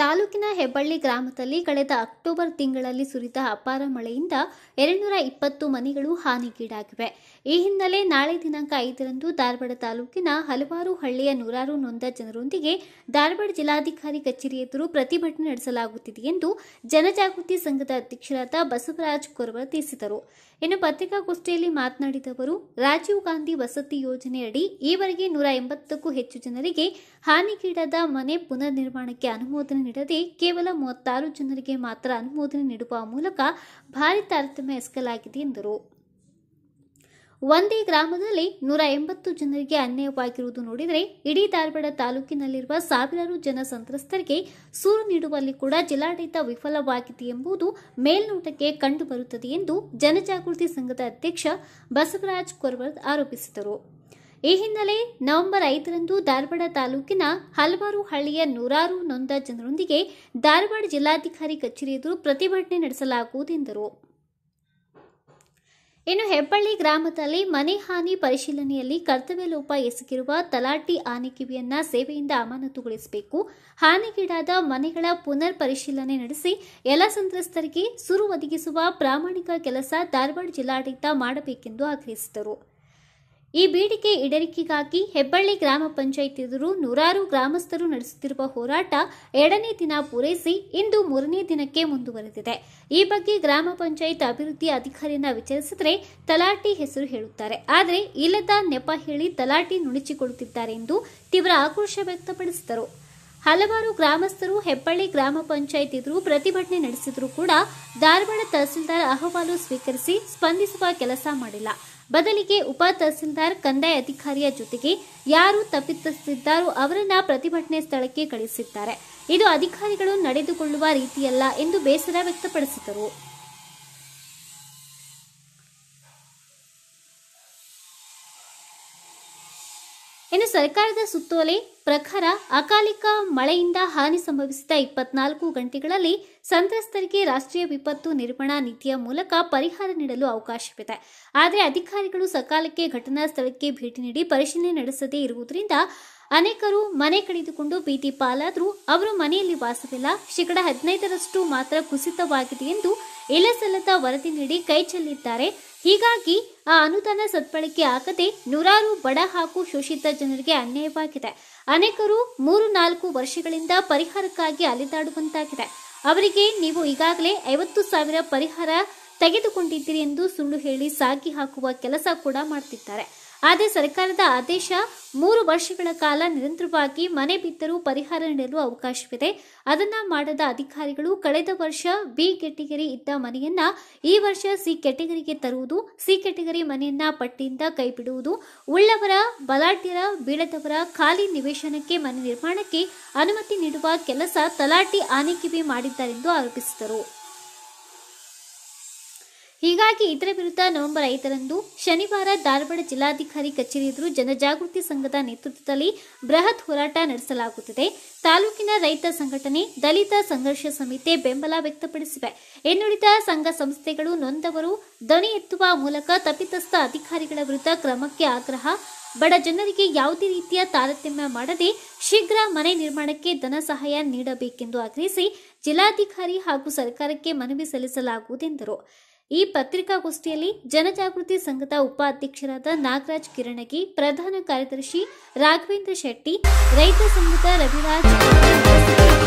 ತಾಲೂಕಿನ ಹೆಬ್ಬಳ್ಳಿ ಗ್ರಾಮದಲ್ಲಿ ಕಳೆದ ಅಕ್ಟೋಬರ್ ತಿಂಗಳಲ್ಲಿ ಸುರಿದ ಅಪಾರ ಮಳೆಯಿಂದ ಎರಡುನೂರ ಇಪ್ಪತ್ತು ಮನೆಗಳು ಹಾನಿಗೀಡಾಗಿವೆ ಈ ಹಿನ್ನೆಲೆ ನಾಳೆ ದಿನಾಂಕ ಐದರಂದು ಧಾರವಾಡ ತಾಲೂಕಿನ ಹಲವಾರು ಹಳ್ಳಿಯ ನೂರಾರು ನೊಂದ ಜನರೊಂದಿಗೆ ಧಾರವಾಡ ಜಿಲ್ಲಾಧಿಕಾರಿ ಕಚೇರಿ ಎದುರು ಪ್ರತಿಭಟನೆ ನಡೆಸಲಾಗುತ್ತಿದೆ ಎಂದು ಜನಜಾಗೃತಿ ಸಂಘದ ಅಧ್ಯಕ್ಷರಾದ ಬಸವರಾಜ್ ಕೊರವರ್ ತಿಳಿಸಿದರು ಇನ್ನು ಪತ್ರಿಕಾಗೋಷ್ಠಿಯಲ್ಲಿ ಮಾತನಾಡಿದ ಅವರು ರಾಜೀವ್ ಗಾಂಧಿ ವಸತಿ ಯೋಜನೆಯಡಿ ಈವರೆಗೆ ನೂರ ಎಂಬತ್ತಕ್ಕೂ ಹೆಚ್ಚು ಜನರಿಗೆ ಹಾನಿಗೀಡಾದ ಮನೆ ಪುನರ್ ನಿರ್ಮಾಣಕ್ಕೆ ಅನುಮೋದನೆ ನೀಡದೆ ಕೇವಲ ಮೂವತ್ತಾರು ಜನರಿಗೆ ಮಾತ್ರ ಅನುಮೋದನೆ ನೀಡುವ ಮೂಲಕ ಭಾರಿ ತಾರತಮ್ಯ ಎಸಗಲಾಗಿದೆ ಎಂದರು ಒಂದೇ ಗ್ರಾಮದಲ್ಲಿ ನೂರ ಎಂಬತ್ತು ಜನರಿಗೆ ಅನ್ಯಾಯವಾಗಿರುವುದು ನೋಡಿದರೆ ಇಡೀ ಧಾರವಾಡ ತಾಲೂಕಿನಲ್ಲಿರುವ ಸಾವಿರಾರು ಜನ ಸಂತ್ರಸ್ತರಿಗೆ ಸೂರು ನೀಡುವಲ್ಲಿ ಕೂಡ ಜಿಲ್ಲಾಡಳಿತ ವಿಫಲವಾಗಿದೆ ಎಂಬುದು ಮೇಲ್ನೋಟಕ್ಕೆ ಕಂಡುಬರುತ್ತದೆ ಎಂದು ಜನಜಾಗೃತಿ ಸಂಘದ ಅಧ್ಯಕ್ಷ ಬಸವರಾಜ್ ಕೊರ್ವರ್ ಆರೋಪಿಸಿದರು ಈ ಹಿನ್ನೆಲೆ ನವೆಂಬರ್ ಐದರಂದು ಧಾರವಾಡ ತಾಲೂಕಿನ ಹಲವಾರು ಹಳ್ಳಿಯ ನೂರಾರು ನೊಂದ ಜನರೊಂದಿಗೆ ಧಾರವಾಡ ಜಿಲ್ಲಾಧಿಕಾರಿ ಕಚೇರಿ ಎದುರು ಪ್ರತಿಭಟನೆ ಎಂದರು ಇನ್ನು ಹೆಬ್ಬಳ್ಳಿ ಗ್ರಾಮದಲ್ಲಿ ಮನೆ ಹಾನಿ ಪರಿಶೀಲನೆಯಲ್ಲಿ ಕರ್ತವ್ಯ ಲೋಪ ಎಸಗಿರುವ ತಲಾಟಿ ಆನೆ ಕಿವಿಯನ್ನ ಸೇವೆಯಿಂದ ಅಮಾನತುಗೊಳಿಸಬೇಕು ಹಾನಿಗೀಡಾದ ಮನೆಗಳ ಪುನರ್ ಪರಿಶೀಲನೆ ನಡೆಸಿ ಎಲ್ಲ ಸಂತ್ರಸ್ತರಿಗೆ ಸುರು ಒದಗಿಸುವ ಪ್ರಾಮಾಣಿಕ ಕೆಲಸ ಧಾರವಾಡ ಜಿಲ್ಲಾಡಳಿತ ಮಾಡಬೇಕೆಂದು ಆಗ್ರಹಿಸಿದರು ಈ ಬೇಡಿಕೆ ಈಡೇರಿಕೆಗಾಗಿ ಹೆಬ್ಬಳ್ಳಿ ಗ್ರಾಮ ಪಂಚಾಯತ್ ಎದುರು ನೂರಾರು ಗ್ರಾಮಸ್ಥರು ನಡೆಸುತ್ತಿರುವ ಹೋರಾಟ ಎರಡನೇ ದಿನ ಪೂರೈಸಿ ಇಂದು ಮೂರನೇ ದಿನಕ್ಕೆ ಮುಂದುವರೆದಿದೆ ಈ ಬಗ್ಗೆ ಗ್ರಾಮ ಪಂಚಾಯತ್ ಅಭಿವೃದ್ಧಿ ಅಧಿಕಾರಿಯನ್ನ ವಿಚಾರಿಸಿದ್ರೆ ತಲಾಟಿ ಹೆಸರು ಹೇಳುತ್ತಾರೆ ಆದರೆ ಇಲ್ಲದ ನೆಪ ಹೇಳಿ ತಲಾಟಿ ನುಣಚಿಕೊಳ್ಳುತ್ತಿದ್ದಾರೆ ಎಂದು ತೀವ್ರ ಆಕ್ರೋಶ ವ್ಯಕ್ತಪಡಿಸಿದರು ಹಲವಾರು ಗ್ರಾಮಸ್ಥರು ಹೆಬ್ಬಳ್ಳಿ ಗ್ರಾಮ ಪಂಚಾಯತ್ ಎದುರು ಪ್ರತಿಭಟನೆ ನಡೆಸಿದ್ರು ಕೂಡ ಧಾರವಾಡ ತಹಸೀಲ್ದಾರ್ ಅಹವಾಲು ಸ್ವೀಕರಿಸಿ ಸ್ಪಂದಿಸುವ ಕೆಲಸ ಮಾಡಿಲ್ಲ ಬದಲಿಗೆ ಉಪ ತಹಸೀಲ್ದಾರ್ ಕಂದಾಯ ಅಧಿಕಾರಿಯ ಜೊತೆಗೆ ಯಾರು ತಪ್ಪಿತಸ್ಥಿದ್ದಾರೋ ಅವರನ್ನ ಪ್ರತಿಭಟನೆ ಸ್ಥಳಕ್ಕೆ ಕಳಿಸಿದ್ದಾರೆ ಇದು ಅಧಿಕಾರಿಗಳು ನಡೆದುಕೊಳ್ಳುವ ರೀತಿಯಲ್ಲ ಎಂದು ಬೇಸರ ವ್ಯಕ್ತಪಡಿಸಿದರು ಇನ್ನು ಸರ್ಕಾರದ ಸುತ್ತೋಲೆ ಪ್ರಕಾರ ಅಕಾಲಿಕ ಮಳೆಯಿಂದ ಹಾನಿ ಸಂಭವಿಸಿದ ಇಪ್ಪತ್ನಾಲ್ಕು ಗಂಟೆಗಳಲ್ಲಿ ಸಂತ್ರಸ್ತರಿಗೆ ರಾಷ್ಟ್ರೀಯ ವಿಪತ್ತು ನಿರ್ವಹಣಾ ನೀತಿಯ ಮೂಲಕ ಪರಿಹಾರ ನೀಡಲು ಅವಕಾಶವಿದೆ ಆದರೆ ಅಧಿಕಾರಿಗಳು ಸಕಾಲಕ್ಕೆ ಘಟನಾ ಸ್ಥಳಕ್ಕೆ ಭೇಟಿ ನೀಡಿ ಪರಿಶೀಲನೆ ನಡೆಸದೇ ಇರುವುದರಿಂದ ಅನೇಕರು ಮನೆ ಕಳೆದುಕೊಂಡು ಬೀದಿ ಪಾಲಾದರೂ ಅವರು ಮನೆಯಲ್ಲಿ ವಾಸವಿಲ್ಲ ಶೇಕಡಾ ಹದಿನೈದರಷ್ಟು ಮಾತ್ರ ಕುಸಿತವಾಗಿದೆ ಎಂದು ಇಲ್ಲ ಸಲ್ಲದ ವರದಿ ನೀಡಿ ಕೈ ಚೆಲ್ಲಿದ್ದಾರೆ ಹೀಗಾಗಿ ಆ ಅನುದಾನ ಸದ್ಬಳಕೆ ಆಗದೆ ನೂರಾರು ಬಡ ಹಾಗೂ ಶೋಷಿತ ಜನರಿಗೆ ಅನ್ಯಾಯವಾಗಿದೆ ಅನೇಕರು ಮೂರು ನಾಲ್ಕು ವರ್ಷಗಳಿಂದ ಪರಿಹಾರಕ್ಕಾಗಿ ಅಲೆದಾಡುವಂತಾಗಿದೆ ಅವರಿಗೆ ನೀವು ಈಗಾಗಲೇ ಐವತ್ತು ಸಾವಿರ ಪರಿಹಾರ ತೆಗೆದುಕೊಂಡಿದ್ದೀರಿ ಎಂದು ಸುಳ್ಳು ಹೇಳಿ ಸಾಗಿ ಹಾಕುವ ಕೆಲಸ ಕೂಡ ಮಾಡ್ತಿದ್ದಾರೆ ಆದರೆ ಸರ್ಕಾರದ ಆದೇಶ ಮೂರು ವರ್ಷಗಳ ಕಾಲ ನಿರಂತರವಾಗಿ ಮನೆ ಬಿದ್ದರೂ ಪರಿಹಾರ ನೀಡಲು ಅವಕಾಶವಿದೆ ಅದನ್ನ ಮಾಡದ ಅಧಿಕಾರಿಗಳು ಕಳೆದ ವರ್ಷ ಬಿ ಕೆಟಗರಿ ಇದ್ದ ಮನೆಯನ್ನ ಈ ವರ್ಷ ಸಿ ಕೆಟಗರಿಗೆ ತರುವುದು ಸಿ ಕೆಟಗರಿ ಮನೆಯನ್ನ ಪಟ್ಟಿಯಿಂದ ಕೈಬಿಡುವುದು ಉಳ್ಳವರ ಬಲಾಢ್ಯರ ಬೀಳದವರ ಖಾಲಿ ನಿವೇಶನಕ್ಕೆ ಮನೆ ನಿರ್ಮಾಣಕ್ಕೆ ಅನುಮತಿ ನೀಡುವ ಕೆಲಸ ತಲಾಟಿ ಆನೆಕಿವಿ ಮಾಡಿದ್ದಾರೆಂದು ಆರೋಪಿಸಿದರು ಹೀಗಾಗಿ ಇದರ ವಿರುದ್ಧ ನವೆಂಬರ್ ಐದರಂದು ಶನಿವಾರ ಧಾರವಾಡ ಜಿಲ್ಲಾಧಿಕಾರಿ ಕಚೇರಿ ಎದುರು ಜನಜಾಗೃತಿ ಸಂಘದ ನೇತೃತ್ವದಲ್ಲಿ ಬೃಹತ್ ಹೋರಾಟ ನಡೆಸಲಾಗುತ್ತಿದೆ ತಾಲೂಕಿನ ರೈತ ಸಂಘಟನೆ ದಲಿತ ಸಂಘರ್ಷ ಸಮಿತಿ ಬೆಂಬಲ ವ್ಯಕ್ತಪಡಿಸಿವೆ ಇನ್ನುಳಿದ ಸಂಘ ಸಂಸ್ಥೆಗಳು ನೊಂದವರು ದನಿ ಎತ್ತುವ ಮೂಲಕ ತಪ್ಪಿತಸ್ಥ ಅಧಿಕಾರಿಗಳ ವಿರುದ್ಧ ಕ್ರಮಕ್ಕೆ ಆಗ್ರಹ ಬಡ ಜನರಿಗೆ ಯಾವುದೇ ರೀತಿಯ ತಾರತಮ್ಯ ಮಾಡದೆ ಶೀಘ್ರ ಮನೆ ನಿರ್ಮಾಣಕ್ಕೆ ಧನ ಸಹಾಯ ನೀಡಬೇಕೆಂದು ಆಗ್ರಹಿಸಿ ಜಿಲ್ಲಾಧಿಕಾರಿ ಹಾಗೂ ಸರ್ಕಾರಕ್ಕೆ ಮನವಿ ಸಲ್ಲಿಸಲಾಗುವುದೆಂದರು ಈ ಪತ್ರಿಕಾಗೋಷ್ಠಿಯಲ್ಲಿ ಜನಜಾಗೃತಿ ಸಂಘದ ಉಪಾಧ್ಯಕ್ಷರಾದ ನಾಗರಾಜ್ ಕಿರಣಗಿ ಪ್ರಧಾನ ಕಾರ್ಯದರ್ಶಿ ರಾಘವೇಂದ್ರ ಶೆಟ್ಟಿ ರೈತ ಸಂಘದ ರವಿರಾಜ್